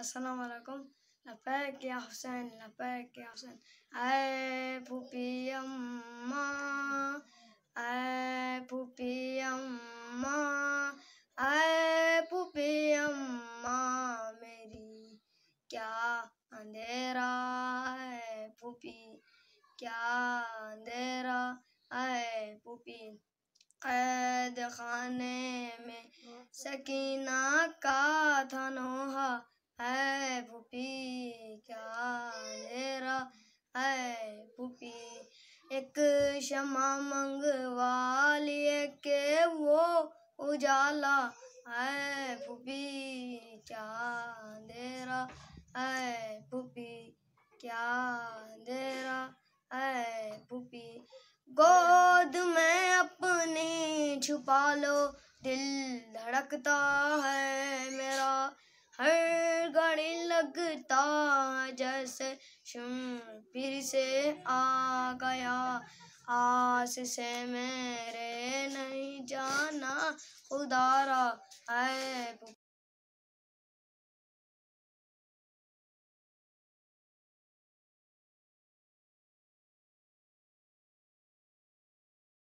अस्सलाम वालेकुम लबैक या आए फूफी अम्मा मेरी क्या अंधेरा है फूफी क्या अंधेरा है फूफी कैद खाने में सकीना का धनोहा है भूपी क्या मेरा है भूपी एक क्षमा मंगवा लिए के वो उजाला है भूपी क्या देरा है भूपी क्या देरा है भूपी गो छुपा लो दिल धड़कता है मेरा हर घड़ी लगता जैसे शुम फिर से आ गया आस से मेरे नहीं जाना उदारा है